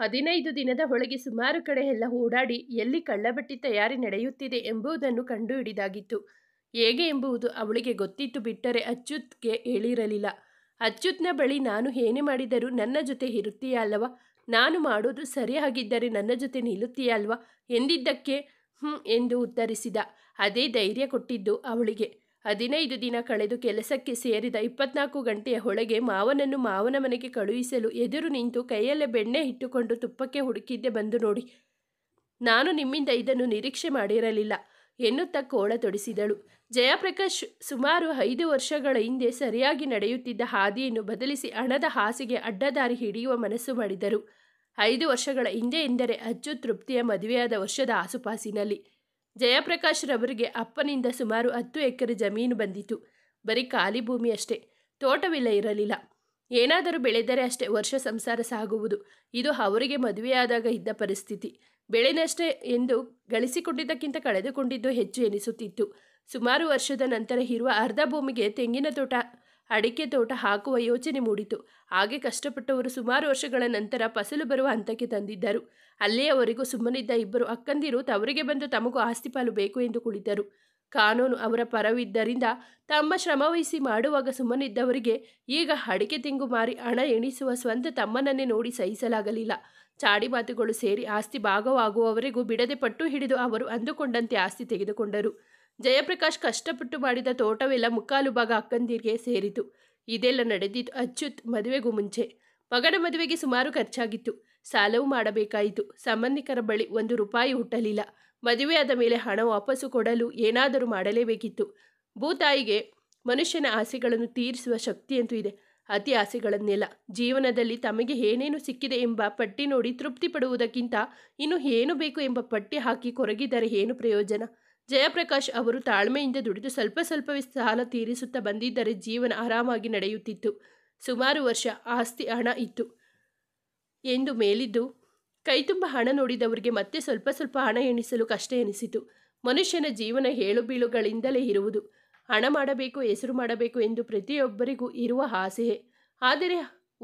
ಹದಿನೈದು ದಿನದ ಒಳಗೆ ಸುಮಾರು ಕಡೆ ಎಲ್ಲ ಓಡಾಡಿ ಎಲ್ಲಿ ಕಳ್ಳಬಟ್ಟಿ ತಯಾರಿ ನಡೆಯುತ್ತಿದೆ ಎಂಬುದನ್ನು ಕಂಡುಹಿಡಿದಾಗಿತ್ತು ಹೇಗೆ ಎಂಬುವುದು ಅವಳಿಗೆ ಗೊತ್ತಿತ್ತು ಬಿಟ್ಟರೆ ಅಚ್ಯುತ್ಗೆ ಹೇಳಿರಲಿಲ್ಲ ಅಚ್ಯುತ್ನ ಬಳಿ ನಾನು ಏನೇ ಮಾಡಿದರೂ ನನ್ನ ಜೊತೆ ಇರುತ್ತೀಯ ಅಲ್ಲವಾ ನಾನು ಮಾಡೋದು ಸರಿಯಾಗಿದ್ದರೆ ನನ್ನ ಜೊತೆ ನಿಲ್ಲುತ್ತೀಯ ಅಲ್ವಾ ಎಂದಿದ್ದಕ್ಕೆ ಹ್ಞೂ ಎಂದು ಉತ್ತರಿಸಿದ ಅದೇ ಧೈರ್ಯ ಕೊಟ್ಟಿದ್ದು ಅವಳಿಗೆ ಹದಿನೈದು ದಿನ ಕಳೆದು ಕೆಲಸಕ್ಕೆ ಸೇರಿದ ಇಪ್ಪತ್ನಾಲ್ಕು ಗಂಟೆಯ ಒಳಗೆ ಮಾವನನ್ನು ಮಾವನ ಮನೆಗೆ ಕಳುಹಿಸಲು ಎದುರು ನಿಂತು ಕೈಯಲ್ಲೇ ಬೆಣ್ಣೆ ಇಟ್ಟುಕೊಂಡು ತುಪ್ಪಕ್ಕೆ ಹುಡುಕಿದ್ದೆ ಬಂದು ನೋಡಿ ನಾನು ನಿಮ್ಮಿಂದ ಇದನ್ನು ನಿರೀಕ್ಷೆ ಮಾಡಿರಲಿಲ್ಲ ಎನ್ನುತ್ತ ಕೋಳ ತೊಡಿಸಿದಳು ಜಯಪ್ರಕಾಶ್ ಸುಮಾರು ಐದು ವರ್ಷಗಳ ಹಿಂದೆ ಸರಿಯಾಗಿ ನಡೆಯುತ್ತಿದ್ದ ಹಾದಿಯನ್ನು ಬದಲಿಸಿ ಹಣದ ಹಾಸಿಗೆ ಅಡ್ಡದಾರಿ ಹಿಡಿಯುವ ಮನಸ್ಸು ಮಾಡಿದರು ಐದು ವರ್ಷಗಳ ಹಿಂದೆ ಎಂದರೆ ಅಚ್ಚು ತೃಪ್ತಿಯ ಮದುವೆಯಾದ ವರ್ಷದ ಆಸುಪಾಸಿನಲ್ಲಿ ಜಯಪ್ರಕಾಶ್ ರವರಿಗೆ ಅಪ್ಪನಿಂದ ಸುಮಾರು ಹತ್ತು ಎಕರೆ ಜಮೀನು ಬಂದಿತು ಬರೀ ಖಾಲಿ ಭೂಮಿ ಅಷ್ಟೇ ತೋಟವಿಲ್ಲ ಇರಲಿಲ್ಲ ಏನಾದರೂ ಬೆಳೆದರೆ ಅಷ್ಟೇ ವರ್ಷ ಸಂಸಾರ ಸಾಗುವುದು ಇದು ಅವರಿಗೆ ಮದುವೆಯಾದಾಗ ಇದ್ದ ಪರಿಸ್ಥಿತಿ ಬೆಳೆನಷ್ಟೇ ಎಂದು ಗಳಿಸಿಕೊಂಡಿದ್ದಕ್ಕಿಂತ ಕಳೆದುಕೊಂಡಿದ್ದು ಹೆಚ್ಚು ಎನಿಸುತ್ತಿತ್ತು ಸುಮಾರು ವರ್ಷದ ನಂತರ ಇರುವ ಅರ್ಧ ಭೂಮಿಗೆ ತೆಂಗಿನ ತೋಟ ಅಡಿಕೆ ತೋಟ ಹಾಕುವ ಯೋಚನೆ ಮೂಡಿತು ಹಾಗೆ ಕಷ್ಟಪಟ್ಟವರು ಸುಮಾರು ವರ್ಷಗಳ ನಂತರ ಫಸಲು ಬರುವ ಹಂತಕ್ಕೆ ತಂದಿದ್ದರು ಅಲ್ಲಿಯವರೆಗೂ ಸುಮ್ಮನಿದ್ದ ಇಬ್ಬರು ಅಕ್ಕಂದಿರು ತವರಿಗೆ ಬಂದು ತಮಗೂ ಆಸ್ತಿಪಾಲು ಬೇಕು ಎಂದು ಕುಳಿತರು ಕಾನೂನು ಅವರ ಪರವಿದ್ದರಿಂದ ತಮ್ಮ ಶ್ರಮವಹಿಸಿ ಮಾಡುವಾಗ ಸುಮ್ಮನಿದ್ದವರಿಗೆ ಈಗ ಅಡಿಕೆ ತಿಂಗು ಮಾರಿ ಹಣ ಎಣಿಸುವ ಸ್ವಂತ ತಮ್ಮನನ್ನೇ ನೋಡಿ ಸಹಿಸಲಾಗಲಿಲ್ಲ ಚಾಡಿ ಮಾತುಗಳು ಸೇರಿ ಆಸ್ತಿ ಭಾಗವಾಗುವವರೆಗೂ ಬಿಡದೆ ಪಟ್ಟು ಹಿಡಿದು ಅವರು ಅಂದುಕೊಂಡಂತೆ ಆಸ್ತಿ ತೆಗೆದುಕೊಂಡರು ಜಯಪ್ರಕಾಶ್ ಕಷ್ಟಪಟ್ಟು ಮಾಡಿದ ತೋಟವೆಲ್ಲ ಮುಕ್ಕಾಲು ಭಾಗ ಅಕ್ಕಂದಿರಿಗೆ ಸೇರಿತು ಇದೆಲ್ಲ ನಡೆದಿತ್ತು ಅಚ್ಯುತ್ ಮದುವೆಗೂ ಮುಂಚೆ ಮಗನ ಮದುವೆಗೆ ಸುಮಾರು ಖರ್ಚಾಗಿತ್ತು ಸಾಲವೂ ಮಾಡಬೇಕಾಯಿತು ಸಂಬಂಧಿಕರ ಬಳಿ ಒಂದು ರೂಪಾಯಿ ಹುಟ್ಟಲಿಲ್ಲ ಮದುವೆಯಾದ ಮೇಲೆ ಹಣ ವಾಪಸ್ಸು ಕೊಡಲು ಏನಾದರೂ ಮಾಡಲೇಬೇಕಿತ್ತು ಭೂತಾಯಿಗೆ ಮನುಷ್ಯನ ಆಸೆಗಳನ್ನು ತೀರಿಸುವ ಶಕ್ತಿಯಂತೂ ಇದೆ ಅತಿ ಆಸೆಗಳನ್ನೆಲ್ಲ ಜೀವನದಲ್ಲಿ ತಮಗೆ ಏನೇನು ಸಿಕ್ಕಿದೆ ಎಂಬ ಪಟ್ಟಿ ನೋಡಿ ತೃಪ್ತಿ ಪಡುವುದಕ್ಕಿಂತ ಇನ್ನು ಏನು ಬೇಕು ಎಂಬ ಪಟ್ಟಿ ಹಾಕಿ ಕೊರಗಿದರೆ ಏನು ಪ್ರಯೋಜನ ಜಯಪ್ರಕಾಶ್ ಅವರು ತಾಳ್ಮೆಯಿಂದ ದುಡಿದು ಸ್ವಲ್ಪ ಸ್ವಲ್ಪವೇ ಸಾಲ ತೀರಿಸುತ್ತಾ ಬಂದಿದ್ದರೆ ಜೀವನ ಆರಾಮಾಗಿ ನಡೆಯುತ್ತಿತ್ತು ಸುಮಾರು ವರ್ಷ ಆಸ್ತಿ ಹಣ ಇತ್ತು ಎಂದು ಮೇಲಿದ್ದು ಕೈತುಂಬ ಹಣ ನೋಡಿದವರಿಗೆ ಮತ್ತೆ ಸ್ವಲ್ಪ ಸ್ವಲ್ಪ ಹಣ ಎಣಿಸಲು ಕಷ್ಟ ಎನಿಸಿತು ಮನುಷ್ಯನ ಜೀವನ ಹೇಳುಬೀಳುಗಳಿಂದಲೇ ಇರುವುದು ಹಣ ಮಾಡಬೇಕು ಹೆಸರು ಮಾಡಬೇಕು ಎಂದು ಪ್ರತಿಯೊಬ್ಬರಿಗೂ ಇರುವ ಆಸೆಯೇ ಆದರೆ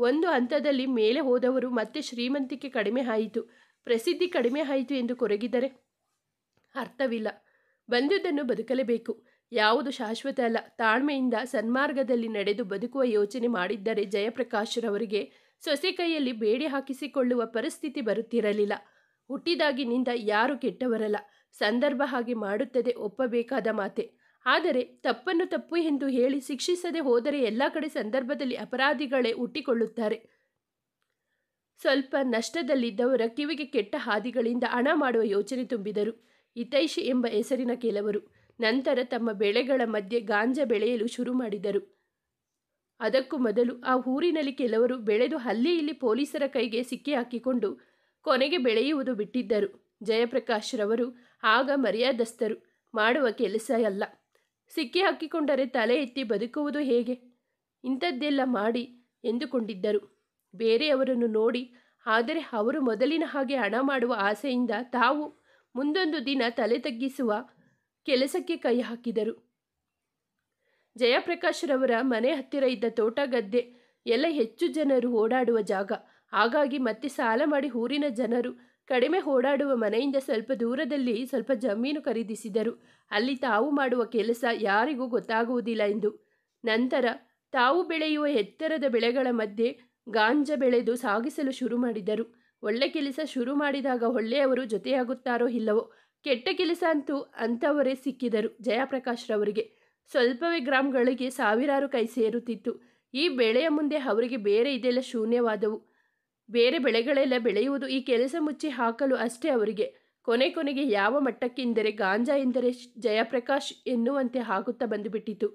ಒಂದು ಹಂತದಲ್ಲಿ ಮೇಲೆ ಹೋದವರು ಮತ್ತೆ ಶ್ರೀಮಂತಿಕೆ ಕಡಿಮೆ ಆಯಿತು ಪ್ರಸಿದ್ಧಿ ಕಡಿಮೆ ಆಯಿತು ಎಂದು ಕೊರಗಿದರೆ ಅರ್ಥವಿಲ್ಲ ಬಂದಿದ್ದನ್ನು ಬದುಕಲೇಬೇಕು ಯಾವುದು ಶಾಶ್ವತ ಅಲ್ಲ ತಾಳ್ಮೆಯಿಂದ ಸನ್ಮಾರ್ಗದಲ್ಲಿ ನಡೆದು ಬದುಕುವ ಯೋಚನೆ ಮಾಡಿದ್ದರೆ ಜಯಪ್ರಕಾಶ್ರವರಿಗೆ ಸೊಸೆ ಕೈಯಲ್ಲಿ ಬೇಡಿ ಹಾಕಿಸಿಕೊಳ್ಳುವ ಪರಿಸ್ಥಿತಿ ಬರುತ್ತಿರಲಿಲ್ಲ ಹುಟ್ಟಿದಾಗಿನಿಂದ ಯಾರು ಕೆಟ್ಟವರಲ್ಲ ಸಂದರ್ಭ ಹಾಗೆ ಮಾಡುತ್ತದೆ ಒಪ್ಪಬೇಕಾದ ಮಾತೆ ಆದರೆ ತಪ್ಪನ್ನು ತಪ್ಪು ಎಂದು ಹೇಳಿ ಶಿಕ್ಷಿಸದೆ ಹೋದರೆ ಎಲ್ಲ ಕಡೆ ಸಂದರ್ಭದಲ್ಲಿ ಅಪರಾಧಿಗಳೇ ಹುಟ್ಟಿಕೊಳ್ಳುತ್ತಾರೆ ಸ್ವಲ್ಪ ನಷ್ಟದಲ್ಲಿದ್ದವರ ಕಿವಿಗೆ ಕೆಟ್ಟ ಹಾದಿಗಳಿಂದ ಹಣ ಮಾಡುವ ಯೋಚನೆ ತುಂಬಿದರು ಹಿತೈಷಿ ಎಂಬ ಹೆಸರಿನ ಕೆಲವರು ನಂತರ ತಮ್ಮ ಬೆಳೆಗಳ ಮಧ್ಯೆ ಗಾಂಜಾ ಬೆಳೆಯಲು ಶುರು ಮಾಡಿದರು ಅದಕ್ಕೂ ಮೊದಲು ಆ ಊರಿನಲ್ಲಿ ಕೆಲವರು ಬೆಳೆದು ಅಲ್ಲಿ ಇಲ್ಲಿ ಪೊಲೀಸರ ಕೈಗೆ ಸಿಕ್ಕಿ ಹಾಕಿಕೊಂಡು ಕೊನೆಗೆ ಬೆಳೆಯುವುದು ಬಿಟ್ಟಿದ್ದರು ಜಯಪ್ರಕಾಶ್ರವರು ಆಗ ಮರ್ಯಾದಸ್ಥರು ಮಾಡುವ ಕೆಲಸ ಅಲ್ಲ ಸಿಕ್ಕಿ ಹಾಕಿಕೊಂಡರೆ ತಲೆ ಎತ್ತಿ ಬದುಕುವುದು ಹೇಗೆ ಇಂಥದ್ದೆಲ್ಲ ಮಾಡಿ ಎಂದುಕೊಂಡಿದ್ದರು ಬೇರೆಯವರನ್ನು ನೋಡಿ ಆದರೆ ಅವರು ಮೊದಲಿನ ಹಾಗೆ ಹಣ ಮಾಡುವ ಆಸೆಯಿಂದ ತಾವು ಮುಂದೊಂದು ದಿನ ತಲೆ ತಗ್ಗಿಸುವ ಕೆಲಸಕ್ಕೆ ಕೈ ಹಾಕಿದರು ಜಯಪ್ರಕಾಶ್ರವರ ಮನೆ ಹತ್ತಿರ ಇದ್ದ ತೋಟ ಗದ್ದೆ ಎಲ್ಲ ಹೆಚ್ಚು ಜನರು ಓಡಾಡುವ ಜಾಗ ಹಾಗಾಗಿ ಮತ್ತೆ ಸಾಲ ಮಾಡಿ ಊರಿನ ಜನರು ಕಡಿಮೆ ಓಡಾಡುವ ಮನೆಯಿಂದ ಸ್ವಲ್ಪ ದೂರದಲ್ಲಿ ಸ್ವಲ್ಪ ಜಮೀನು ಖರೀದಿಸಿದರು ಅಲ್ಲಿ ತಾವು ಮಾಡುವ ಕೆಲಸ ಯಾರಿಗೂ ಗೊತ್ತಾಗುವುದಿಲ್ಲ ಎಂದು ನಂತರ ತಾವು ಬೆಳೆಯುವ ಎತ್ತರದ ಬೆಳೆಗಳ ಮಧ್ಯೆ ಗಾಂಜ ಬೆಳೆದು ಸಾಗಿಸಲು ಶುರು ಮಾಡಿದರು ಒಳ್ಳೆ ಕೆಲಸ ಶುರು ಮಾಡಿದಾಗ ಒಳ್ಳೆಯವರು ಜೊತೆಯಾಗುತ್ತಾರೋ ಇಲ್ಲವೋ ಕೆಟ್ಟ ಕೆಲಸ ಅಂತೂ ಅಂಥವರೇ ಸಿಕ್ಕಿದರು ಜಯಪ್ರಕಾಶ್ರವರಿಗೆ ಸ್ವಲ್ಪವೇ ಗ್ರಾಮ್ಗಳಿಗೆ ಸಾವಿರಾರು ಕೈ ಸೇರುತ್ತಿತ್ತು ಈ ಬೆಳೆಯ ಮುಂದೆ ಅವರಿಗೆ ಬೇರೆ ಇದೆಲ್ಲ ಶೂನ್ಯವಾದವು ಬೇರೆ ಬೆಳೆಗಳೆಲ್ಲ ಬೆಳೆಯುವುದು ಈ ಕೆಲಸ ಮುಚ್ಚಿ ಹಾಕಲು ಅಷ್ಟೇ ಅವರಿಗೆ ಕೊನೆ ಕೊನೆಗೆ ಯಾವ ಮಟ್ಟಕ್ಕೆಂದರೆ ಗಾಂಜಾ ಎಂದರೆ ಜಯಪ್ರಕಾಶ್ ಎನ್ನುವಂತೆ ಹಾಕುತ್ತಾ ಬಂದುಬಿಟ್ಟಿತು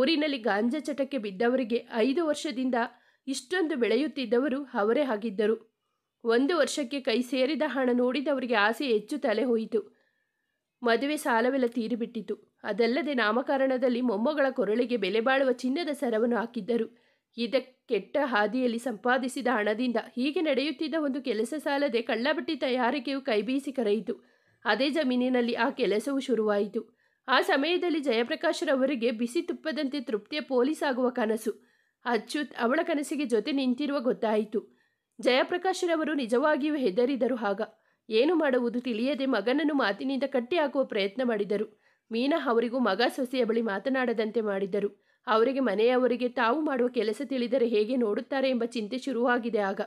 ಊರಿನಲ್ಲಿ ಗಾಂಜಾ ಚಟಕ್ಕೆ ಬಿದ್ದವರಿಗೆ ಐದು ವರ್ಷದಿಂದ ಇಷ್ಟೊಂದು ಬೆಳೆಯುತ್ತಿದ್ದವರು ಅವರೇ ಆಗಿದ್ದರು ಒಂದು ವರ್ಷಕ್ಕೆ ಕೈ ಸೇರಿದ ಹಣ ನೋಡಿದವರಿಗೆ ಆಸೆ ಹೆಚ್ಚು ತಲೆ ಹೋಯಿತು ಮದುವೆ ಸಾಲವೆಲ್ಲ ತೀರಿಬಿಟ್ಟಿತು ಅದಲ್ಲದೆ ನಾಮಕರಣದಲ್ಲಿ ಮೊಮ್ಮಗಳ ಕೊರಳಿಗೆ ಬೆಲೆ ಬಾಳುವ ಚಿನ್ನದ ಸರವನ್ನು ಹಾಕಿದ್ದರು ಇದ ಕೆಟ್ಟ ಹಾದಿಯಲ್ಲಿ ಸಂಪಾದಿಸಿದ ಹಣದಿಂದ ಹೀಗೆ ನಡೆಯುತ್ತಿದ್ದ ಒಂದು ಕೆಲಸ ಸಾಲದೆ ಕಳ್ಳಬಟ್ಟಿ ತಯಾರಿಕೆಯು ಕೈಬೀಸಿ ಕರೆಯಿತು ಅದೇ ಜಮೀನಿನಲ್ಲಿ ಆ ಕೆಲಸವು ಶುರುವಾಯಿತು ಆ ಸಮಯದಲ್ಲಿ ಜಯಪ್ರಕಾಶ್ರವರಿಗೆ ಬಿಸಿ ತುಪ್ಪದಂತೆ ತೃಪ್ತಿಯ ಪೊಲೀಸ್ ಆಗುವ ಕನಸು ಅಚ್ಯುತ್ ಅವಳ ಕನಸಿಗೆ ಜೊತೆ ನಿಂತಿರುವ ಗೊತ್ತಾಯಿತು ಜಯಪ್ರಕಾಶ್ರವರು ನಿಜವಾಗಿಯೂ ಹೆದರಿದರು ಆಗ ಏನು ಮಾಡುವುದು ತಿಳಿಯದೆ ಮಗನನ್ನು ಮಾತಿನಿಂದ ಕಟ್ಟಿಹಾಕುವ ಪ್ರಯತ್ನ ಮಾಡಿದರು ಮೀನಾ ಅವರಿಗೂ ಮಗ ಸೊಸೆಯ ಬಳಿ ಮಾತನಾಡದಂತೆ ಮಾಡಿದರು ಅವರಿಗೆ ಮನೆಯವರಿಗೆ ತಾವು ಮಾಡುವ ಕೆಲಸ ತಿಳಿದರೆ ಹೇಗೆ ನೋಡುತ್ತಾರೆ ಎಂಬ ಚಿಂತೆ ಶುರುವಾಗಿದೆ ಆಗ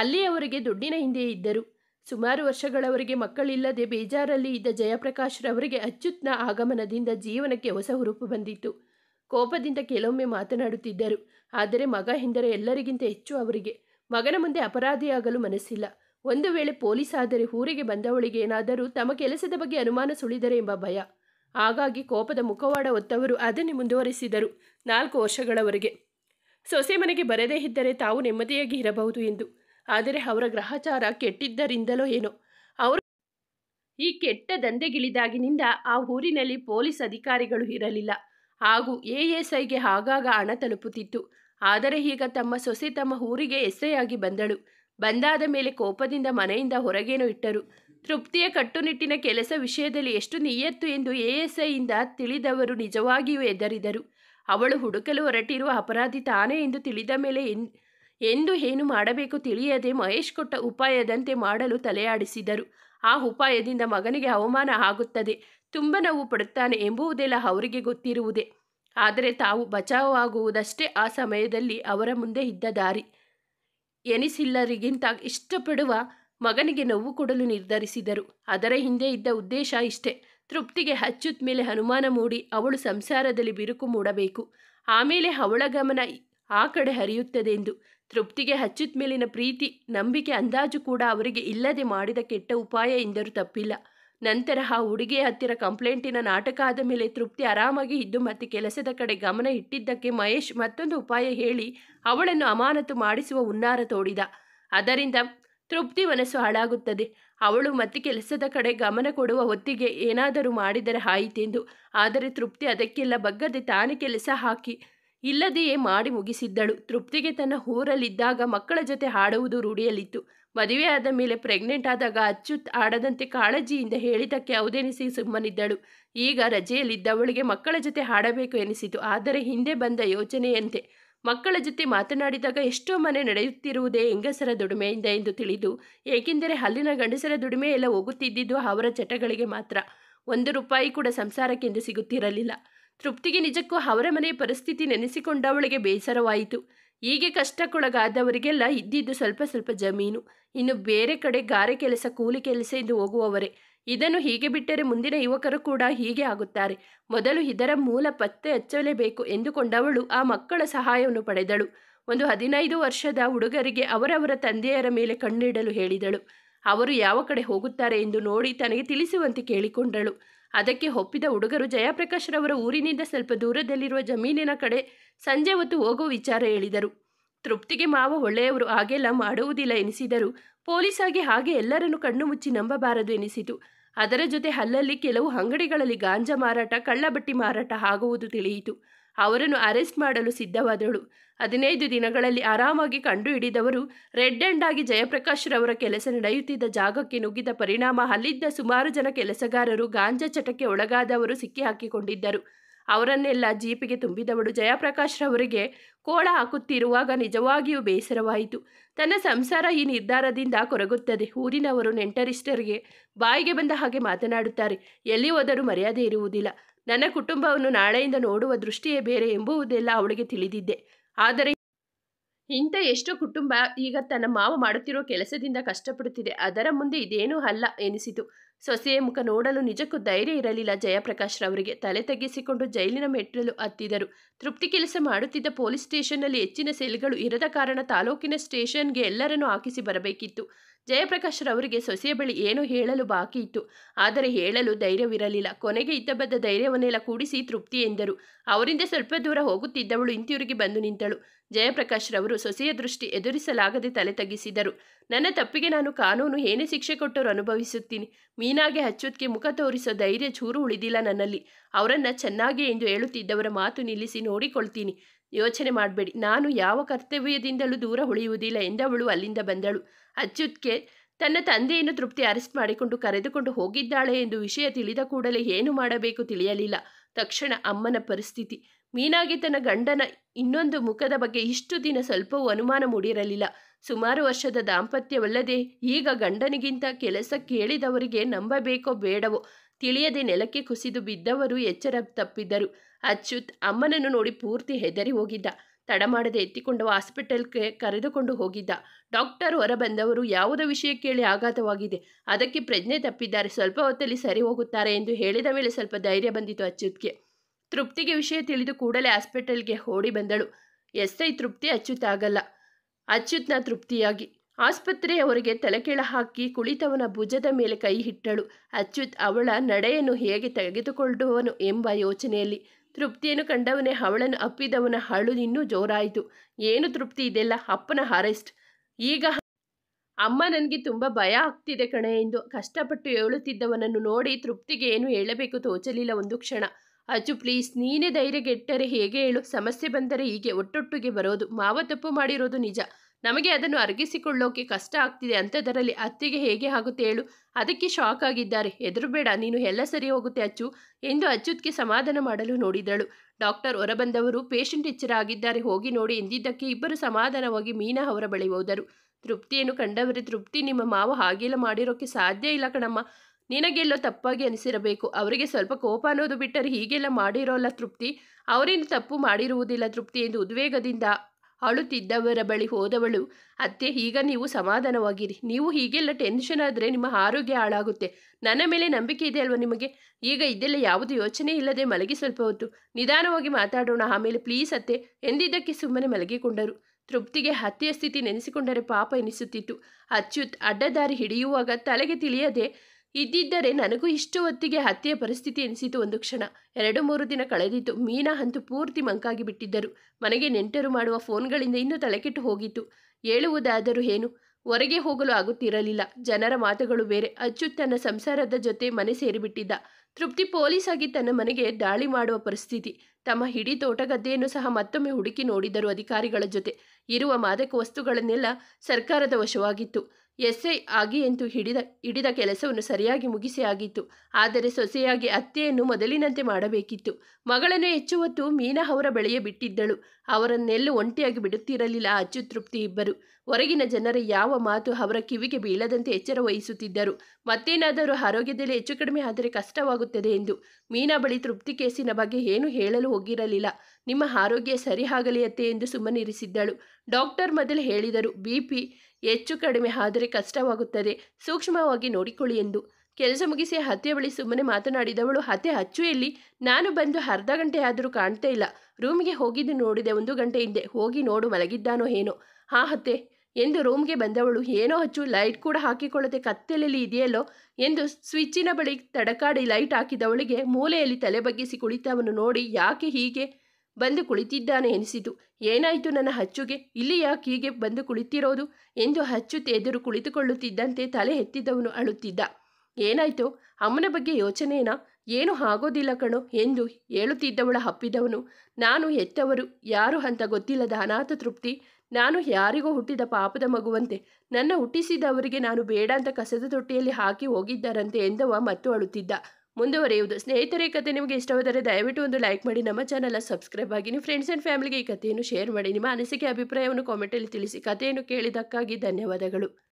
ಅಲ್ಲಿಯವರಿಗೆ ಅವರಿಗೆ ದುಡ್ಡಿನ ಹಿಂದೆಯೇ ಇದ್ದರು ಸುಮಾರು ವರ್ಷಗಳವರೆಗೆ ಮಕ್ಕಳಿಲ್ಲದೆ ಬೇಜಾರಲ್ಲಿ ಇದ್ದ ಜಯಪ್ರಕಾಶ್ರವರಿಗೆ ಅಚ್ಯುತ್ನ ಆಗಮನದಿಂದ ಜೀವನಕ್ಕೆ ಹೊಸ ಹುರುಪು ಬಂದಿತ್ತು ಕೋಪದಿಂದ ಕೆಲವೊಮ್ಮೆ ಮಾತನಾಡುತ್ತಿದ್ದರು ಆದರೆ ಮಗ ಎಂದರೆ ಎಲ್ಲರಿಗಿಂತ ಹೆಚ್ಚು ಅವರಿಗೆ ಮಗನ ಮುಂದೆ ಅಪರಾಧಿಯಾಗಲು ಮನಸ್ಸಿಲ್ಲ ಒಂದು ವೇಳೆ ಪೊಲೀಸ್ ಆದರೆ ಊರಿಗೆ ಬಂದವಳಿಗೆ ಏನಾದರೂ ತಮ್ಮ ಕೆಲಸದ ಬಗ್ಗೆ ಅನುಮಾನ ಸುಳಿದರೆ ಎಂಬ ಭಯ ಹಾಗಾಗಿ ಕೋಪದ ಮುಖವಾಡ ಹೊತ್ತವರು ಅದನ್ನೇ ಮುಂದುವರಿಸಿದರು ನಾಲ್ಕು ವರ್ಷಗಳವರೆಗೆ ಸೊಸೆ ಮನೆಗೆ ಬರದೇ ಇದ್ದರೆ ತಾವು ನೆಮ್ಮದಿಯಾಗಿ ಇರಬಹುದು ಎಂದು ಆದರೆ ಅವರ ಗ್ರಹಚಾರ ಕೆಟ್ಟಿದ್ದರಿಂದಲೋ ಏನೋ ಅವರು ಈ ಕೆಟ್ಟ ದಂಧೆಗಿಳಿದಾಗಿನಿಂದ ಆ ಊರಿನಲ್ಲಿ ಪೊಲೀಸ್ ಅಧಿಕಾರಿಗಳು ಇರಲಿಲ್ಲ ಹಾಗೂ ಎ ಐಗೆ ಆಗಾಗ ಹಣ ತಲುಪುತ್ತಿತ್ತು ಆದರೆ ಈಗ ತಮ್ಮ ಸೊಸೆ ತಮ್ಮ ಊರಿಗೆ ಎಸ್ಐ ಆಗಿ ಬಂದಳು ಬಂದಾದ ಮೇಲೆ ಕೋಪದಿಂದ ಮನೆಯಿಂದ ಹೊರಗೇನೋ ಇಟ್ಟರು ತೃಪ್ತಿಯ ಕಟ್ಟುನಿಟ್ಟಿನ ಕೆಲಸ ವಿಷಯದಲ್ಲಿ ಎಷ್ಟು ನಿಯತ್ತು ಎಂದು ಎಎಸ್ಐಯಿಂದ ತಿಳಿದವರು ನಿಜವಾಗಿಯೂ ಎದರಿದರು ಅವಳು ಹುಡುಕಲು ಹೊರಟಿರುವ ಅಪರಾಧಿ ತಾನೇ ಎಂದು ತಿಳಿದ ಮೇಲೆ ಎಂದು ಏನು ಮಾಡಬೇಕು ತಿಳಿಯದೆ ಮಹೇಶ್ ಕೊಟ್ಟ ಉಪಾಯದಂತೆ ಮಾಡಲು ತಲೆಯಾಡಿಸಿದರು ಆ ಉಪಾಯದಿಂದ ಮಗನಿಗೆ ಅವಮಾನ ಆಗುತ್ತದೆ ತುಂಬ ನೋವು ಪಡುತ್ತಾನೆ ಎಂಬುವುದೆಲ್ಲ ಅವರಿಗೆ ಗೊತ್ತಿರುವುದೇ ಆದರೆ ತಾವು ಬಚಾವಾಗುವುದಷ್ಟೇ ಆ ಸಮಯದಲ್ಲಿ ಅವರ ಮುಂದೆ ಇದ್ದ ದಾರಿ ಎನಿಸಿಲ್ಲರಿಗಿಂತ ಇಷ್ಟಪಡುವ ಮಗನಿಗೆ ನೋವು ಕೊಡಲು ನಿರ್ಧರಿಸಿದರು ಅದರ ಹಿಂದೆ ಇದ್ದ ಉದ್ದೇಶ ಇಷ್ಟೇ ತೃಪ್ತಿಗೆ ಹಚ್ಚುತ್ ಮೇಲೆ ಹನುಮಾನ ಮೂಡಿ ಅವಳು ಸಂಸಾರದಲ್ಲಿ ಬಿರುಕು ಮೂಡಬೇಕು ಆಮೇಲೆ ಅವಳ ಗಮನ ಆ ಕಡೆ ಹರಿಯುತ್ತದೆ ಎಂದು ತೃಪ್ತಿಗೆ ಹಚ್ಚಿದ ಮೇಲಿನ ಪ್ರೀತಿ ನಂಬಿಕೆ ಅಂದಾಜು ಕೂಡ ಅವರಿಗೆ ಇಲ್ಲದೆ ಮಾಡಿದ ಕೆಟ್ಟ ಉಪಾಯ ಎಂದರೂ ತಪ್ಪಿಲ್ಲ ನಂತರ ಆ ಹುಡುಗಿಯ ಹತ್ತಿರ ಕಂಪ್ಲೇಂಟಿನ ನಾಟಕ ಆದ ಮೇಲೆ ತೃಪ್ತಿ ಆರಾಮಾಗಿ ಇದ್ದು ಮತ್ತೆ ಕೆಲಸದ ಕಡೆ ಗಮನ ಇಟ್ಟಿದ್ದಕ್ಕೆ ಮಹೇಶ್ ಮತ್ತೊಂದು ಉಪಾಯ ಹೇಳಿ ಅವಳನ್ನು ಅಮಾನತು ಮಾಡಿಸುವ ಹುನ್ನಾರ ತೋಡಿದ ಅದರಿಂದ ತೃಪ್ತಿ ಮನಸ್ಸು ಹಾಳಾಗುತ್ತದೆ ಅವಳು ಮತ್ತೆ ಕೆಲಸದ ಕಡೆ ಗಮನ ಕೊಡುವ ಹೊತ್ತಿಗೆ ಏನಾದರೂ ಮಾಡಿದರೆ ಹಾಯಿತೆಂದು ಆದರೆ ತೃಪ್ತಿ ಅದಕ್ಕೆಲ್ಲ ಬಗ್ಗದೆ ತಾನೇ ಕೆಲಸ ಹಾಕಿ ಇಲ್ಲದೆಯೇ ಮಾಡಿ ಮುಗಿಸಿದ್ದಳು ತೃಪ್ತಿಗೆ ತನ್ನ ಊರಲ್ಲಿದ್ದಾಗ ಮಕ್ಕಳ ಜೊತೆ ಹಾಡುವುದು ರೂಢಿಯಲ್ಲಿತ್ತು ಆದ ಮೇಲೆ ಪ್ರೆಗ್ನೆಂಟ್ ಆದಾಗ ಅಚ್ಚುತ್ ಆಡದಂತೆ ಕಾಳಜಿಯಿಂದ ಹೇಳಿದ್ದಕ್ಕೆ ಹೌದೆನಿಸಿ ಸುಮ್ಮನಿದ್ದಳು ಈಗ ರಜೆಯಲ್ಲಿದ್ದವಳಿಗೆ ಮಕ್ಕಳ ಜೊತೆ ಹಾಡಬೇಕು ಎನಿಸಿತು ಆದರೆ ಹಿಂದೆ ಬಂದ ಯೋಚನೆಯಂತೆ ಮಕ್ಕಳ ಜೊತೆ ಮಾತನಾಡಿದಾಗ ಎಷ್ಟೋ ಮನೆ ನಡೆಯುತ್ತಿರುವುದೇ ಹೆಂಗಸರ ದುಡಿಮೆಯಿಂದ ಎಂದು ತಿಳಿದು ಏಕೆಂದರೆ ಅಲ್ಲಿನ ಗಂಡಸರ ದುಡಿಮೆ ಎಲ್ಲ ಹೋಗುತ್ತಿದ್ದಿದ್ದು ಅವರ ಚಟಗಳಿಗೆ ಮಾತ್ರ ಒಂದು ರೂಪಾಯಿ ಕೂಡ ಸಂಸಾರಕ್ಕೆಂದು ಸಿಗುತ್ತಿರಲಿಲ್ಲ ತೃಪ್ತಿಗೆ ನಿಜಕ್ಕೂ ಅವರ ಮನೆಯ ಪರಿಸ್ಥಿತಿ ನೆನೆಸಿಕೊಂಡವಳಿಗೆ ಬೇಸರವಾಯಿತು ಹೀಗೆ ಕಷ್ಟಕ್ಕೊಳಗಾದವರಿಗೆಲ್ಲ ಇದ್ದಿದ್ದು ಸ್ವಲ್ಪ ಸ್ವಲ್ಪ ಜಮೀನು ಇನ್ನು ಬೇರೆ ಕಡೆ ಗಾರೆ ಕೆಲಸ ಕೂಲಿ ಕೆಲಸ ಎಂದು ಹೋಗುವವರೇ ಇದನ್ನು ಹೀಗೆ ಬಿಟ್ಟರೆ ಮುಂದಿನ ಯುವಕರು ಕೂಡ ಹೀಗೆ ಆಗುತ್ತಾರೆ ಮೊದಲು ಇದರ ಮೂಲ ಪತ್ತೆ ಹಚ್ಚಲೇಬೇಕು ಎಂದುಕೊಂಡವಳು ಆ ಮಕ್ಕಳ ಸಹಾಯವನ್ನು ಪಡೆದಳು ಒಂದು ಹದಿನೈದು ವರ್ಷದ ಹುಡುಗರಿಗೆ ಅವರವರ ತಂದೆಯರ ಮೇಲೆ ಕಣ್ಣಿಡಲು ಹೇಳಿದಳು ಅವರು ಯಾವ ಕಡೆ ಹೋಗುತ್ತಾರೆ ಎಂದು ನೋಡಿ ತನಗೆ ತಿಳಿಸುವಂತೆ ಕೇಳಿಕೊಂಡಳು ಅದಕ್ಕೆ ಒಪ್ಪಿದ ಹುಡುಗರು ಜಯಪ್ರಕಾಶ್ರವರ ಊರಿನಿಂದ ಸ್ವಲ್ಪ ದೂರದಲ್ಲಿರುವ ಜಮೀನಿನ ಕಡೆ ಸಂಜೆ ಹೊತ್ತು ಹೋಗೋ ವಿಚಾರ ಹೇಳಿದರು ತೃಪ್ತಿಗೆ ಮಾವ ಒಳ್ಳೆಯವರು ಹಾಗೆಲ್ಲ ಮಾಡುವುದಿಲ್ಲ ಎನಿಸಿದರು ಪೊಲೀಸಾಗಿ ಹಾಗೆ ಎಲ್ಲರನ್ನು ಕಣ್ಣು ಮುಚ್ಚಿ ನಂಬಬಾರದು ಎನಿಸಿತು ಅದರ ಜೊತೆ ಅಲ್ಲಲ್ಲಿ ಕೆಲವು ಅಂಗಡಿಗಳಲ್ಲಿ ಗಾಂಜಾ ಮಾರಾಟ ಕಳ್ಳಬಟ್ಟಿ ಮಾರಾಟ ಆಗುವುದು ತಿಳಿಯಿತು ಅವರನ್ನು ಅರೆಸ್ಟ್ ಮಾಡಲು ಸಿದ್ಧವಾದಳು ಹದಿನೈದು ದಿನಗಳಲ್ಲಿ ಆರಾಮಾಗಿ ಕಂಡು ಹಿಡಿದವರು ರೆಡ್ ಎಂಡ್ ಆಗಿ ಜಯಪ್ರಕಾಶ್ರವರ ಕೆಲಸ ನಡೆಯುತ್ತಿದ್ದ ಜಾಗಕ್ಕೆ ನುಗ್ಗಿದ ಪರಿಣಾಮ ಅಲ್ಲಿದ್ದ ಸುಮಾರು ಜನ ಕೆಲಸಗಾರರು ಗಾಂಜಾ ಚಟಕ್ಕೆ ಒಳಗಾದವರು ಸಿಕ್ಕಿ ಹಾಕಿಕೊಂಡಿದ್ದರು ಅವರನ್ನೆಲ್ಲ ಜೀಪಿಗೆ ತುಂಬಿದವಳು ಜಯಪ್ರಕಾಶ್ರವರಿಗೆ ಕೋಳ ಹಾಕುತ್ತಿರುವಾಗ ನಿಜವಾಗಿಯೂ ಬೇಸರವಾಯಿತು ತನ್ನ ಸಂಸಾರ ಈ ನಿರ್ಧಾರದಿಂದ ಕೊರಗುತ್ತದೆ ಊರಿನವರು ನೆಂಟರಿಷ್ಟರಿಗೆ ಬಾಯಿಗೆ ಬಂದ ಹಾಗೆ ಮಾತನಾಡುತ್ತಾರೆ ಎಲ್ಲಿ ಹೋದರೂ ಮರ್ಯಾದೆ ಇರುವುದಿಲ್ಲ ನನ್ನ ಕುಟುಂಬವನ್ನು ನಾಳೆಯಿಂದ ನೋಡುವ ದೃಷ್ಟಿಯೇ ಬೇರೆ ಎಂಬುವುದೆಲ್ಲ ಅವಳಿಗೆ ತಿಳಿದಿದ್ದೆ ಆದರೆ ಇಂಥ ಎಷ್ಟೋ ಕುಟುಂಬ ಈಗ ತನ್ನ ಮಾವ ಮಾಡುತ್ತಿರುವ ಕೆಲಸದಿಂದ ಕಷ್ಟಪಡುತ್ತಿದೆ ಅದರ ಮುಂದೆ ಇದೇನೂ ಅಲ್ಲ ಎನಿಸಿತು ಸೊಸೆಯ ಮುಖ ನೋಡಲು ನಿಜಕ್ಕೂ ಧೈರ್ಯ ಇರಲಿಲ್ಲ ಜಯಪ್ರಕಾಶ್ ರವರಿಗೆ ತಲೆ ತಗ್ಗಿಸಿಕೊಂಡು ಜೈಲಿನ ಮೆಟ್ಟಿಲು ಹತ್ತಿದರು ತೃಪ್ತಿ ಕೆಲಸ ಮಾಡುತ್ತಿದ್ದ ಪೊಲೀಸ್ ಸ್ಟೇಷನ್ನಲ್ಲಿ ಹೆಚ್ಚಿನ ಸೆಲ್ಗಳು ಇರದ ಕಾರಣ ತಾಲೂಕಿನ ಸ್ಟೇಷನ್ಗೆ ಎಲ್ಲರನ್ನೂ ಹಾಕಿಸಿ ಬರಬೇಕಿತ್ತು ರವರಿಗೆ ಸೊಸೆಯ ಬಳಿ ಏನೂ ಹೇಳಲು ಬಾಕಿ ಇತ್ತು ಆದರೆ ಹೇಳಲು ಧೈರ್ಯವಿರಲಿಲ್ಲ ಕೊನೆಗೆ ಇದ್ದ ಬದ್ದ ಧೈರ್ಯವನ್ನೆಲ್ಲ ಕೂಡಿಸಿ ತೃಪ್ತಿ ಎಂದರು ಅವರಿಂದ ಸ್ವಲ್ಪ ದೂರ ಹೋಗುತ್ತಿದ್ದವಳು ಇಂತಿರುಗಿ ಬಂದು ನಿಂತಳು ಜಯಪ್ರಕಾಶ್ರವರು ಸೊಸೆಯ ದೃಷ್ಟಿ ಎದುರಿಸಲಾಗದೆ ತಲೆ ತಗ್ಗಿಸಿದರು ನನ್ನ ತಪ್ಪಿಗೆ ನಾನು ಕಾನೂನು ಏನೇ ಶಿಕ್ಷೆ ಕೊಟ್ಟರು ಅನುಭವಿಸುತ್ತೀನಿ ಮೀನಾಗೆ ಹಚ್ಚುತ್ತಿಗೆ ಮುಖ ತೋರಿಸೋ ಧೈರ್ಯ ಚೂರು ಉಳಿದಿಲ್ಲ ನನ್ನಲ್ಲಿ ಅವರನ್ನು ಚೆನ್ನಾಗಿ ಎಂದು ಹೇಳುತ್ತಿದ್ದವರ ಮಾತು ನಿಲ್ಲಿಸಿ ನೋಡಿಕೊಳ್ತೀನಿ ಯೋಚನೆ ಮಾಡಬೇಡಿ ನಾನು ಯಾವ ಕರ್ತವ್ಯದಿಂದಲೂ ದೂರ ಉಳಿಯುವುದಿಲ್ಲ ಎಂದವಳು ಅಲ್ಲಿಂದ ಬಂದಳು ಅಚ್ಯುತ್ಗೆ ತನ್ನ ತಂದೆಯನ್ನು ತೃಪ್ತಿ ಅರೆಸ್ಟ್ ಮಾಡಿಕೊಂಡು ಕರೆದುಕೊಂಡು ಹೋಗಿದ್ದಾಳೆ ಎಂದು ವಿಷಯ ತಿಳಿದ ಕೂಡಲೇ ಏನು ಮಾಡಬೇಕು ತಿಳಿಯಲಿಲ್ಲ ತಕ್ಷಣ ಅಮ್ಮನ ಪರಿಸ್ಥಿತಿ ಮೀನಾಗೆ ತನ್ನ ಗಂಡನ ಇನ್ನೊಂದು ಮುಖದ ಬಗ್ಗೆ ಇಷ್ಟು ದಿನ ಸ್ವಲ್ಪವೂ ಅನುಮಾನ ಮೂಡಿರಲಿಲ್ಲ ಸುಮಾರು ವರ್ಷದ ದಾಂಪತ್ಯವಲ್ಲದೆ ಈಗ ಗಂಡನಿಗಿಂತ ಕೆಲಸ ಕೇಳಿದವರಿಗೆ ನಂಬಬೇಕೋ ಬೇಡವೋ ತಿಳಿಯದೆ ನೆಲಕ್ಕೆ ಕುಸಿದು ಬಿದ್ದವರು ಎಚ್ಚರ ತಪ್ಪಿದ್ದರು ಅಚ್ಯುತ್ ಅಮ್ಮನನ್ನು ನೋಡಿ ಪೂರ್ತಿ ಹೆದರಿ ಹೋಗಿದ್ದ ತಡ ಮಾಡದೆ ಎತ್ತಿಕೊಂಡು ಹಾಸ್ಪಿಟಲ್ಗೆ ಕರೆದುಕೊಂಡು ಹೋಗಿದ್ದ ಡಾಕ್ಟರ್ ಹೊರಬಂದವರು ಯಾವುದೋ ವಿಷಯ ಕೇಳಿ ಆಘಾತವಾಗಿದೆ ಅದಕ್ಕೆ ಪ್ರಜ್ಞೆ ತಪ್ಪಿದ್ದಾರೆ ಸ್ವಲ್ಪ ಹೊತ್ತಲ್ಲಿ ಸರಿ ಹೋಗುತ್ತಾರೆ ಎಂದು ಹೇಳಿದ ಮೇಲೆ ಸ್ವಲ್ಪ ಧೈರ್ಯ ಬಂದಿತು ಅಚ್ಯುತ್ಗೆ ತೃಪ್ತಿಗೆ ವಿಷಯ ತಿಳಿದು ಕೂಡಲೇ ಹಾಸ್ಪಿಟಲ್ಗೆ ಓಡಿ ಬಂದಳು ಎಸ್ ತೃಪ್ತಿ ಅಚ್ಯುತ್ ಆಗಲ್ಲ ಅಚ್ಯುತ್ನ ತೃಪ್ತಿಯಾಗಿ ಆಸ್ಪತ್ರೆಯವರಿಗೆ ತಲೆಕೆಳ ಹಾಕಿ ಕುಳಿತವನ ಭುಜದ ಮೇಲೆ ಕೈ ಹಿಟ್ಟಳು ಅಚ್ಯುತ್ ಅವಳ ನಡೆಯನ್ನು ಹೇಗೆ ತೆಗೆದುಕೊಳ್ಳುವನು ಎಂಬ ಯೋಚನೆಯಲ್ಲಿ ತೃಪ್ತಿಯನ್ನು ಕಂಡವನೇ ಅವಳನ್ನು ಅಪ್ಪಿದವನ ಹಳು ಇನ್ನೂ ಜೋರಾಯಿತು ಏನು ತೃಪ್ತಿ ಇದೆಲ್ಲ ಅಪ್ಪನ ಹಾರೆಸ್ಟ್ ಈಗ ಅಮ್ಮ ನನಗೆ ತುಂಬ ಭಯ ಆಗ್ತಿದೆ ಕಣೆ ಎಂದು ಕಷ್ಟಪಟ್ಟು ಹೇಳುತ್ತಿದ್ದವನನ್ನು ನೋಡಿ ತೃಪ್ತಿಗೆ ಏನು ಹೇಳಬೇಕು ತೋಚಲಿಲ್ಲ ಒಂದು ಕ್ಷಣ ಅಚ್ಚು ಪ್ಲೀಸ್ ನೀನೇ ಧೈರ್ಯಗೆಟ್ಟರೆ ಹೇಗೆ ಹೇಳು ಸಮಸ್ಯೆ ಬಂದರೆ ಹೀಗೆ ಒಟ್ಟೊಟ್ಟಿಗೆ ಬರೋದು ಮಾವ ತಪ್ಪು ಮಾಡಿರೋದು ನಿಜ ನಮಗೆ ಅದನ್ನು ಅರಗಿಸಿಕೊಳ್ಳೋಕೆ ಕಷ್ಟ ಆಗ್ತಿದೆ ಅಂಥದರಲ್ಲಿ ಅತ್ತಿಗೆ ಹೇಗೆ ಆಗುತ್ತೆ ಹೇಳು ಅದಕ್ಕೆ ಶಾಕ್ ಆಗಿದ್ದಾರೆ ಹೆದರಬೇಡ ನೀನು ಎಲ್ಲ ಸರಿ ಹೋಗುತ್ತೆ ಅಚ್ಚು ಎಂದು ಅಚ್ಚುತ್ಗೆ ಸಮಾಧಾನ ಮಾಡಲು ನೋಡಿದಳು ಡಾಕ್ಟರ್ ಹೊರಬಂದವರು ಪೇಷಂಟ್ ಆಗಿದ್ದಾರೆ ಹೋಗಿ ನೋಡಿ ಎಂದಿದ್ದಕ್ಕೆ ಇಬ್ಬರು ಸಮಾಧಾನವಾಗಿ ಮೀನಾ ಅವರ ಬಳಿ ಹೋದರು ತೃಪ್ತಿಯನ್ನು ಕಂಡವರೇ ತೃಪ್ತಿ ನಿಮ್ಮ ಮಾವ ಹಾಗೆಲ್ಲ ಮಾಡಿರೋಕ್ಕೆ ಸಾಧ್ಯ ಇಲ್ಲ ಕಣಮ್ಮ ನಿನಗೆಲ್ಲೋ ತಪ್ಪಾಗಿ ಅನಿಸಿರಬೇಕು ಅವರಿಗೆ ಸ್ವಲ್ಪ ಕೋಪ ಅನ್ನೋದು ಬಿಟ್ಟರೆ ಹೀಗೆಲ್ಲ ಮಾಡಿರೋಲ್ಲ ತೃಪ್ತಿ ಅವರಿಂದ ತಪ್ಪು ಮಾಡಿರುವುದಿಲ್ಲ ತೃಪ್ತಿ ಎಂದು ಉದ್ವೇಗದಿಂದ ಅಳುತ್ತಿದ್ದವರ ಬಳಿ ಹೋದವಳು ಅತ್ತೆ ಈಗ ನೀವು ಸಮಾಧಾನವಾಗಿರಿ ನೀವು ಹೀಗೆಲ್ಲ ಟೆನ್ಷನ್ ಆದರೆ ನಿಮ್ಮ ಆರೋಗ್ಯ ಹಾಳಾಗುತ್ತೆ ನನ್ನ ಮೇಲೆ ನಂಬಿಕೆ ಇದೆ ಅಲ್ವ ನಿಮಗೆ ಈಗ ಇದೆಲ್ಲ ಯಾವುದು ಯೋಚನೆ ಇಲ್ಲದೆ ಮಲಗಿ ಸ್ವಲ್ಪ ಹೊತ್ತು ನಿಧಾನವಾಗಿ ಮಾತಾಡೋಣ ಆಮೇಲೆ ಪ್ಲೀಸ್ ಅತ್ತೆ ಎಂದಿದ್ದಕ್ಕೆ ಸುಮ್ಮನೆ ಮಲಗಿಕೊಂಡರು ತೃಪ್ತಿಗೆ ಹತ್ಯೆಯ ಸ್ಥಿತಿ ನೆನೆಸಿಕೊಂಡರೆ ಪಾಪ ಎನಿಸುತ್ತಿತ್ತು ಅಚ್ಯುತ್ ಅಡ್ಡದಾರಿ ಹಿಡಿಯುವಾಗ ತಲೆಗೆ ತಿಳಿಯದೆ ಇದ್ದಿದ್ದರೆ ನನಗೂ ಇಷ್ಟು ಹೊತ್ತಿಗೆ ಹತ್ಯೆಯ ಪರಿಸ್ಥಿತಿ ಎನಿಸಿತು ಒಂದು ಕ್ಷಣ ಎರಡು ಮೂರು ದಿನ ಕಳೆದಿತ್ತು ಮೀನಾ ಅಂತೂ ಪೂರ್ತಿ ಮಂಕಾಗಿ ಬಿಟ್ಟಿದ್ದರು ಮನೆಗೆ ನೆಂಟರು ಮಾಡುವ ಫೋನ್ಗಳಿಂದ ಇನ್ನೂ ತಲೆಕೆಟ್ಟು ಹೋಗಿತ್ತು ಹೇಳುವುದಾದರೂ ಏನು ಹೊರಗೆ ಹೋಗಲು ಆಗುತ್ತಿರಲಿಲ್ಲ ಜನರ ಮಾತುಗಳು ಬೇರೆ ಅಚ್ಚು ತನ್ನ ಸಂಸಾರದ ಜೊತೆ ಮನೆ ಸೇರಿಬಿಟ್ಟಿದ್ದ ತೃಪ್ತಿ ಪೊಲೀಸ್ ಆಗಿ ತನ್ನ ಮನೆಗೆ ದಾಳಿ ಮಾಡುವ ಪರಿಸ್ಥಿತಿ ತಮ್ಮ ಹಿಡಿ ತೋಟಗದ್ದೆಯನ್ನು ಸಹ ಮತ್ತೊಮ್ಮೆ ಹುಡುಕಿ ನೋಡಿದರು ಅಧಿಕಾರಿಗಳ ಜೊತೆ ಇರುವ ಮಾದಕ ವಸ್ತುಗಳನ್ನೆಲ್ಲ ಸರ್ಕಾರದ ವಶವಾಗಿತ್ತು ಎಸ್ಐ ಆಗಿ ಎಂದು ಹಿಡಿದ ಹಿಡಿದ ಕೆಲಸವನ್ನು ಸರಿಯಾಗಿ ಮುಗಿಸಿ ಆಗಿತ್ತು ಆದರೆ ಸೊಸೆಯಾಗಿ ಅತ್ತೆಯನ್ನು ಮೊದಲಿನಂತೆ ಮಾಡಬೇಕಿತ್ತು ಮಗಳನ್ನು ಹೆಚ್ಚು ಹೊತ್ತು ಮೀನಾ ಅವರ ಬೆಳೆಯ ಬಿಟ್ಟಿದ್ದಳು ಅವರನ್ನೆಲ್ಲೂ ಒಂಟಿಯಾಗಿ ಬಿಡುತ್ತಿರಲಿಲ್ಲ ಅಚ್ಚು ತೃಪ್ತಿ ಇಬ್ಬರು ಹೊರಗಿನ ಜನರ ಯಾವ ಮಾತು ಅವರ ಕಿವಿಗೆ ಬೀಳದಂತೆ ಎಚ್ಚರ ವಹಿಸುತ್ತಿದ್ದರು ಮತ್ತೇನಾದರೂ ಆರೋಗ್ಯದಲ್ಲಿ ಹೆಚ್ಚು ಕಡಿಮೆ ಆದರೆ ಕಷ್ಟವಾಗುತ್ತದೆ ಎಂದು ಮೀನಾ ಬಳಿ ತೃಪ್ತಿ ಕೇಸಿನ ಬಗ್ಗೆ ಏನು ಹೇಳಲು ಹೋಗಿರಲಿಲ್ಲ ನಿಮ್ಮ ಆರೋಗ್ಯ ಸರಿ ಎಂದು ಸುಮ್ಮನಿರಿಸಿದ್ದಳು ಡಾಕ್ಟರ್ ಮೊದಲು ಹೇಳಿದರು ಬಿ ಪಿ ಹೆಚ್ಚು ಕಡಿಮೆ ಆದರೆ ಕಷ್ಟವಾಗುತ್ತದೆ ಸೂಕ್ಷ್ಮವಾಗಿ ನೋಡಿಕೊಳ್ಳಿ ಎಂದು ಕೆಲಸ ಮುಗಿಸಿ ಹತ್ಯೆ ಬಳಿ ಸುಮ್ಮನೆ ಮಾತನಾಡಿದವಳು ಹತ್ಯೆ ಹಚ್ಚು ಎಲ್ಲಿ ನಾನು ಬಂದು ಅರ್ಧ ಗಂಟೆ ಆದರೂ ಕಾಣ್ತಾ ಇಲ್ಲ ರೂಮಿಗೆ ಹೋಗಿದ್ದು ನೋಡಿದೆ ಒಂದು ಗಂಟೆ ಹಿಂದೆ ಹೋಗಿ ನೋಡು ಮಲಗಿದ್ದಾನೋ ಏನೋ ಹಾ ಹತ್ತೆ ಎಂದು ರೂಮ್ಗೆ ಬಂದವಳು ಏನೋ ಹಚ್ಚು ಲೈಟ್ ಕೂಡ ಹಾಕಿಕೊಳ್ಳದೆ ಕತ್ತಲೆಯಲ್ಲಿ ಇದೆಯಲ್ಲೋ ಎಂದು ಸ್ವಿಚ್ಚಿನ ಬಳಿ ತಡಕಾಡಿ ಲೈಟ್ ಹಾಕಿದವಳಿಗೆ ಮೂಲೆಯಲ್ಲಿ ತಲೆ ಬಗ್ಗಿಸಿ ಕುಳಿತವನು ನೋಡಿ ಯಾಕೆ ಹೀಗೆ ಬಂದು ಕುಳಿತಿದ್ದಾನೆ ಎನಿಸಿತು ಏನಾಯಿತು ನನ್ನ ಹಚ್ಚುಗೆ ಇಲ್ಲಿ ಯಾಕೆ ಹೀಗೆ ಬಂದು ಕುಳಿತಿರೋದು ಎಂದು ಹಚ್ಚು ಎದುರು ಕುಳಿತುಕೊಳ್ಳುತ್ತಿದ್ದಂತೆ ತಲೆ ಎತ್ತಿದ್ದವನು ಅಳುತ್ತಿದ್ದ ಏನಾಯ್ತು ಅಮ್ಮನ ಬಗ್ಗೆ ಯೋಚನೆನಾ ಏನು ಆಗೋದಿಲ್ಲ ಕಣೋ ಎಂದು ಹೇಳುತ್ತಿದ್ದವಳ ಹಪ್ಪಿದವನು ನಾನು ಎತ್ತವರು ಯಾರು ಅಂತ ಗೊತ್ತಿಲ್ಲದ ಅನಾಥ ತೃಪ್ತಿ ನಾನು ಯಾರಿಗೋ ಹುಟ್ಟಿದ ಪಾಪದ ಮಗುವಂತೆ ನನ್ನ ಹುಟ್ಟಿಸಿದವರಿಗೆ ನಾನು ಬೇಡ ಅಂತ ಕಸದ ತೊಟ್ಟಿಯಲ್ಲಿ ಹಾಕಿ ಹೋಗಿದ್ದಾರಂತೆ ಎಂದವ ಮತ್ತು ಅಳುತ್ತಿದ್ದ ಮುಂದುವರೆಯುವುದು ಸ್ನೇಹಿತರೆ ಈ ಕತೆ ನಿಮಗೆ ಇಷ್ಟವಾದರೆ ದಯವಿಟ್ಟು ಒಂದು ಲೈಕ್ ಮಾಡಿ ನಮ್ಮ ಚಾನಲ್ ಸಬ್ಸ್ಕ್ರೈಬ್ ಆಗಿ ನಿಮ್ಮ ಫ್ರೆಂಡ್ಸ್ ಆ್ಯಂಡ್ ಫ್ಯಾಮಿಲಿಗೆ ಈ ಕಥೆಯನ್ನು ಶೇರ್ ಮಾಡಿ ನಿಮ್ಮ ಅನಿಸಿಕೆ ಅಭಿಪ್ರಾಯವನ್ನು ಕಾಮೆಂಟಲ್ಲಿ ತಿಳಿಸಿ ಕಥೆಯನ್ನು ಕೇಳಿದ್ದಕ್ಕಾಗಿ ಧನ್ಯವಾದಗಳು